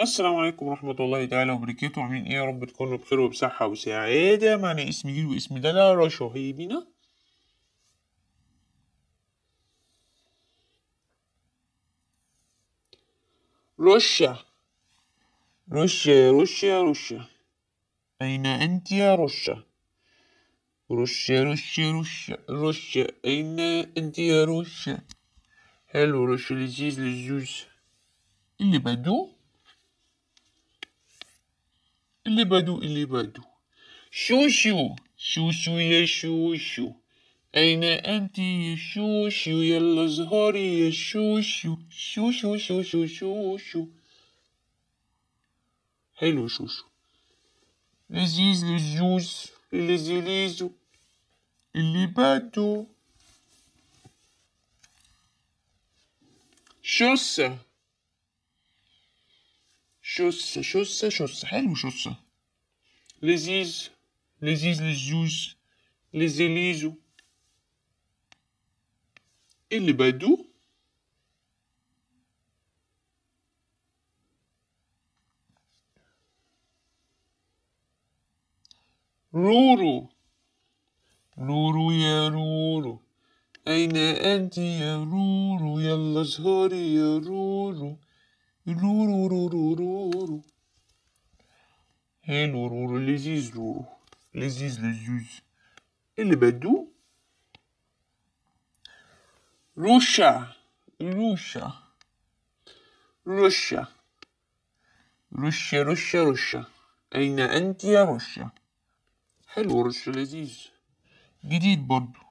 السلام عليكم ورحمة الله تعالى وبركاته عاملين ايه يا رب تكونوا بخير وبصحة وسعادة معنا اسم جيل إيه واسم دلع رشا بينا رشا رشا رشا رشا أين أنت يا رشا رشا رشا رشا رشا أين أنت يا رشا حلو رشا لذيذ لزوز اللي بدو اللي بدو اللي بدو شوشو شوشو يا شوشو أين أنت يا شوشو يلا الأزهار يا شوشو شوشو شوشو شوشو حلو شوشو لذيذ للجوز اللي اللي باتو شوسة شوس شوس شوس حلو شوس لذيذ لذيذ للزوز لزيليزو اللي بدو رورو رورو يا رورو أين أنت يا رورو يلا ازهري يا رورو لورورورورورو هين ورورو لذيذ لورو لذيذ لذيذ اللي بدو روشا روشا روشا روشا روشا روشا أين أنت يا روشا حلو روشا لذيذ جديد برضو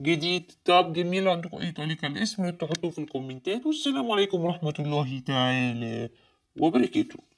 جديد طب جميل عندكم اي على الاسم تحطوه في الكومنتات والسلام عليكم ورحمه الله تعالى وبركاته